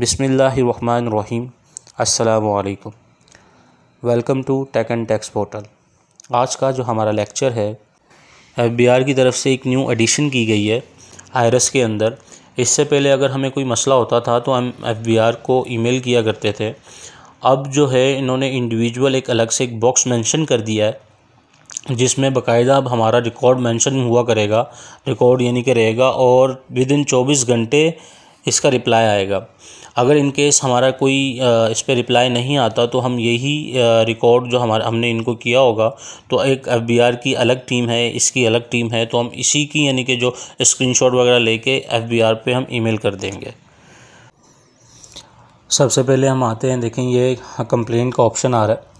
बिसमीम असलकम welcome to tech and tax portal आज का जो हमारा लेक्चर है एफ की तरफ से एक न्यू एडिशन की गई है आयरस के अंदर इससे पहले अगर हमें कोई मसला होता था तो हम एफ को ईमेल किया करते थे अब जो है इन्होंने इंडिविजुअल एक अलग से एक बॉक्स मेंशन कर दिया है जिसमें बकायदा अब हमारा रिकॉर्ड मेंशन हुआ करेगा रिकॉर्ड यानी कि रहेगा और विद इन चौबीस घंटे इसका रिप्लाई आएगा अगर इन केस हमारा कोई इस पर रिप्लाई नहीं आता तो हम यही रिकॉर्ड जो हमारा हमने इनको किया होगा तो एक एफ की अलग टीम है इसकी अलग टीम है तो हम इसी की यानी कि जो स्क्रीनशॉट वगैरह लेके एफ पे हम ईमेल कर देंगे सबसे पहले हम आते हैं देखें ये कंप्लेन का ऑप्शन आ रहा है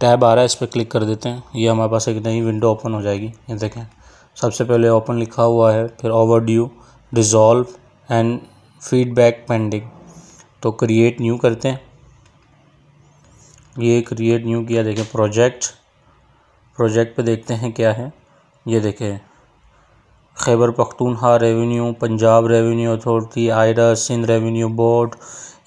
टैब आ रहा है इस पर क्लिक कर देते हैं ये हमारे पास एक नई विंडो ओपन हो जाएगी ये देखें सबसे पहले ओपन लिखा हुआ है फिर overdue dissolve and feedback pending तो क्रिएट न्यू करते हैं ये क्रिएट न्यू किया देखें प्रोजेक्ट प्रोजेक्ट पे देखते हैं क्या है ये देखें Khyber Pakhtunkhwa revenue Punjab revenue authority आयरा सिंध रेवेन्यू बोर्ड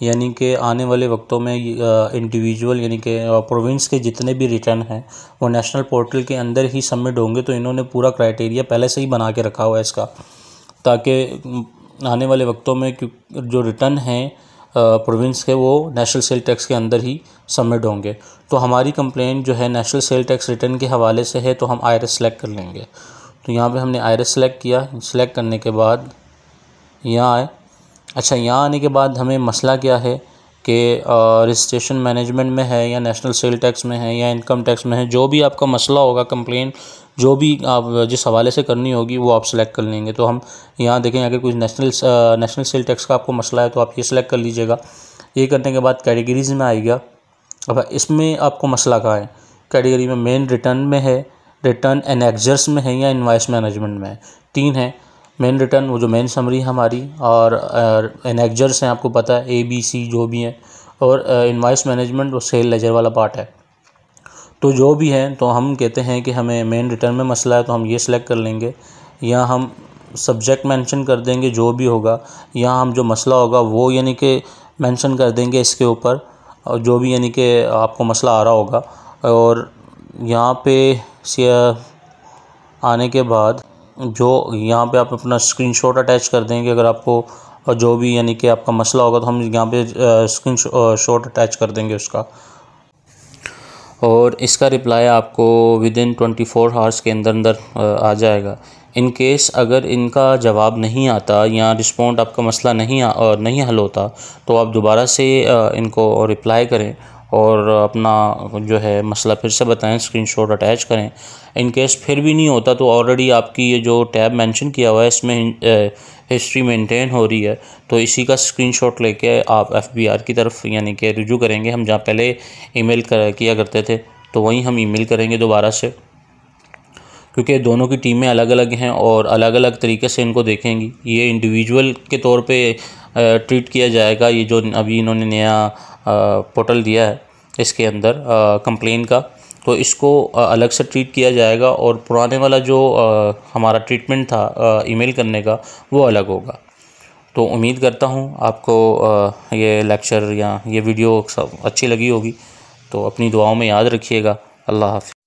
यानी कि आने वाले वक्तों में इंडिविजुअल यानी कि प्रोविंस के जितने भी रिटर्न हैं वो नेशनल पोर्टल के अंदर ही सबमिट होंगे तो इन्होंने पूरा क्राइटेरिया पहले से ही बना के रखा हुआ है इसका ताकि आने वाले वक्तों में जो रिटर्न हैं प्रोविंस के वो नेशनल सेल टैक्स के अंदर ही सबमिट होंगे तो हमारी कंप्लेंट जो है नेशनल सेल टैक्स रिटर्न के हवाले से है तो हम आई सेलेक्ट कर लेंगे तो यहाँ पे हमने आई सेलेक्ट किया सेलेक्ट करने के बाद यहाँ आए अच्छा यहाँ आने के बाद हमें मसला क्या है कि रजिस्ट्रेशन मैनेजमेंट में है या नेशनल सेल टैक्स में है या इनकम टैक्स में है जो भी आपका मसला होगा कंप्लेन जो भी आप जिस हवाले से करनी होगी वो आप सेलेक्ट कर लेंगे तो हम यहाँ देखें अगर कुछ नेशनल नेशनल सेल टैक्स का आपको मसला है तो आप ये सिलेक्ट कर लीजिएगा ये करने के बाद कैटेगरीज़ में आएगा अब इसमें आपको मसला कहाँ है कैटेगरी में मेन रिटर्न में है रिटर्न एनेक्जर्स में है या इन्वाइस मैनेजमेंट में है तीन है मेन रिटर्न वो जो मेन समरी हमारी और एनेक्जर्स हैं आपको पता है ए बी सी जो भी हैं और इन्वाइस मैनेजमेंट वो सेल लेजर वाला पार्ट है तो जो भी है तो हम कहते हैं कि हमें मेन रिटर्न में मसला है तो हम ये सिलेक्ट कर लेंगे या हम सब्जेक्ट मेंशन कर देंगे जो भी होगा या हम जो मसला होगा वो यानी कि मेंशन कर देंगे इसके ऊपर और जो भी यानी कि आपको मसला आ रहा होगा और यहाँ पे आने के बाद जो यहाँ पे आप अपना स्क्रीनशॉट अटैच कर देंगे अगर आपको जो भी यानी कि आपका मसला होगा तो हम यहाँ पे स्क्रीन शॉट अटैच कर देंगे उसका और इसका रिप्लाई आपको within twenty four hours के अंदर अंदर आ जाएगा इन केस अगर इनका जवाब नहीं आता या रिस्पॉन्ड आपका मसला नहीं आ, नहीं हल होता तो आप दोबारा से इनको रिप्लाई करें और अपना जो है मसला फिर से बताएं स्क्रीनशॉट अटैच करें इन केस फिर भी नहीं होता तो ऑलरेडी आपकी ये जो टैब मेंशन किया हुआ है इसमें हिस्ट्री मेंटेन हो रही है तो इसी का स्क्रीनशॉट लेके आप एफबीआर की तरफ यानी कि रिजू करेंगे हम जहाँ पहले ईमेल कर, किया करते थे तो वहीं हम ईमेल करेंगे दोबारा से क्योंकि दोनों की टीमें अलग अलग हैं और अलग अलग तरीके से इनको देखेंगी ये इंडिविजुअल के तौर पर ट्रीट किया जाएगा ये जो अभी इन्होंने नया पोर्टल दिया है इसके अंदर कंप्लेन का तो इसको अलग से ट्रीट किया जाएगा और पुराने वाला जो हमारा ट्रीटमेंट था ईमेल करने का वो अलग होगा तो उम्मीद करता हूँ आपको ये लेक्चर या ये वीडियो सब अच्छी लगी होगी तो अपनी दुआओं में याद रखिएगा अल्लाह हाफि